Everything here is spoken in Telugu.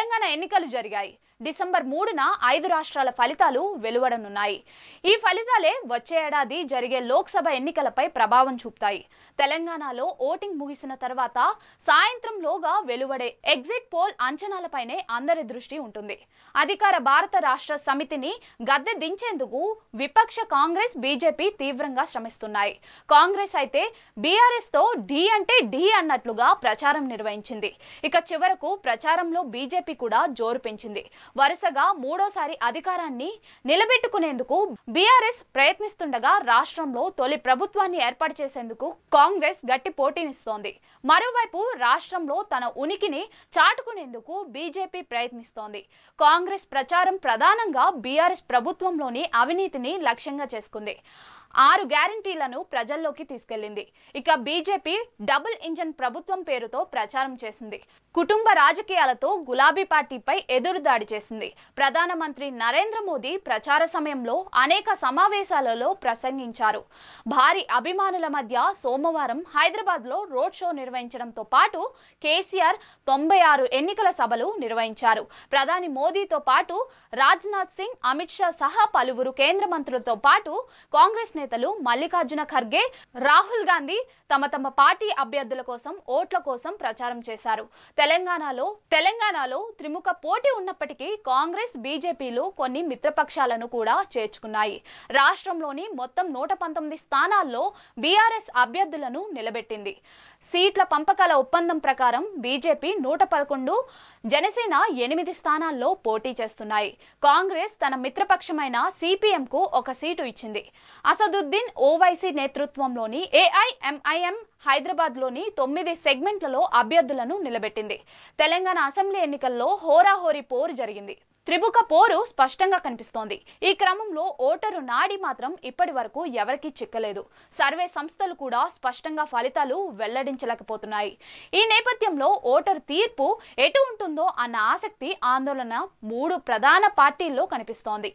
తెలంగాణ ఎన్నికలు జరిగాయి డిసెంబర్ మూడున ఐదు రాష్ట్రాల ఫలితాలు వెలువడనున్నాయి ఈ ఫలితాలే వచ్చే ఏడాది జరిగే లోక్సభ ఎన్నికలపై ప్రభావం చూపుతాయి తెలంగాణలో ఓటింగ్ ముగిసిన తర్వాత సాయంత్రంలోగా వెలువడే ఎగ్జిట్ పోల్ అంచనాలపైనే అందరి దృష్టి ఉంటుంది అధికార భారత రాష్ట్ర సమితిని గద్దె దించేందుకు విపక్ష కాంగ్రెస్ బీజేపీ తీవ్రంగా శ్రమిస్తున్నాయి కాంగ్రెస్ అయితే బీఆర్ఎస్ తో డి అంటే డి అన్నట్లుగా ప్రచారం నిర్వహించింది ఇక చివరకు ప్రచారంలో బీజేపీ కూడా జోరు పెంచింది వరుసగా మూడోసారి అధికారాన్ని నిలబెట్టుకునేందుకు బీఆర్ఎస్ ప్రయత్నిస్తుండగా రాష్ట్రంలో తొలి ప్రభుత్వాన్ని ఏర్పాటు చేసేందుకు కాంగ్రెస్ గట్టి పోటీనిస్తోంది మరోవైపు రాష్ట్రంలో తన ఉనికిని చాటుకునేందుకు బీజేపీ ప్రయత్నిస్తోంది కాంగ్రెస్ ప్రచారం ప్రధానంగా బీఆర్ఎస్ ప్రభుత్వంలోని అవినీతిని లక్ష్యంగా చేసుకుంది ఆరు గ్యారంటీలను ప్రజల్లోకి తీసుకెళ్లింది ఇక బీజేపీ డబుల్ ఇంజన్ ప్రభుత్వం పేరుతో ప్రచారం చేసింది కుటుంబ రాజకీయాలతో గులాబీ పార్టీపై ఎదురుదాడి చేసింది ప్రధానమంత్రి నరేంద్ర మోదీ ప్రచార సమయంలో అనేక సమావేశాలలో ప్రసంగించారు భారీ అభిమానుల మధ్య సోమవారం హైదరాబాద్ లో రోడ్ షో నిర్వహించడంతో పాటు కేసీఆర్ తొంభై ఆరు ఎన్నికల సభలు నిర్వహించారు ప్రధాని మోదీతో పాటు రాజ్నాథ్ సింగ్ అమిత్ షా సహా పలువురు కేంద్ర మంత్రులతో పాటు కాంగ్రెస్ నేతలు మల్లికార్జున ఖర్గే రాహుల్ గాంధీ తమ తమ పార్టీ అభ్యర్థుల కోసం ఓట్ల కోసం ప్రచారం చేశారు తెలంగాణలో తెలంగాణలో త్రిముఖ పోటీ ఉన్నప్పటికీ కాంగ్రెస్ బీజేపీలు కొన్ని మిత్రపక్షాలను కూడా చేర్చుకున్నాయి రాష్ట్రంలోని మొత్తం నూట పంతొమ్మిది స్థానాల్లో బీఆర్ఎస్ అభ్యర్థులను నిలబెట్టింది సీట్ల పంపకాల ఒప్పందం ప్రకారం బీజేపీ నూట పదకొండు జనసేన ఎనిమిది స్థానాల్లో పోటీ చేస్తున్నాయి కాంగ్రెస్ తన మిత్రపక్షమైన సిపిఎంకు ఒక సీటు ఇచ్చింది అసలు అసదుద్దీన్ ఓవైసీ నేతృత్వంలోని ఏఐఎంఐఎం హైదరాబాద్లోని తొమ్మిది సెగ్మెంట్లలో అభ్యర్థులను నిలబెట్టింది తెలంగాణ అసెంబ్లీ ఎన్నికల్లో హోరాహోరీ పోరు జరిగింది త్రిభుక పోరు స్పష్టంగా కనిపిస్తోంది ఈ క్రమంలో ఓటరు నాడి మాత్రం ఇప్పటి వరకు ఎవరికీ చిక్కలేదు సర్వే సంస్థలు కూడా స్పష్టంగా ఫలితాలు వెల్లడించలేకపోతున్నాయి ఈ నేపథ్యంలో ఓటరు తీర్పు ఎటు ఉంటుందో అన్న ఆసక్తి ఆందోళన మూడు ప్రధాన పార్టీల్లో కనిపిస్తోంది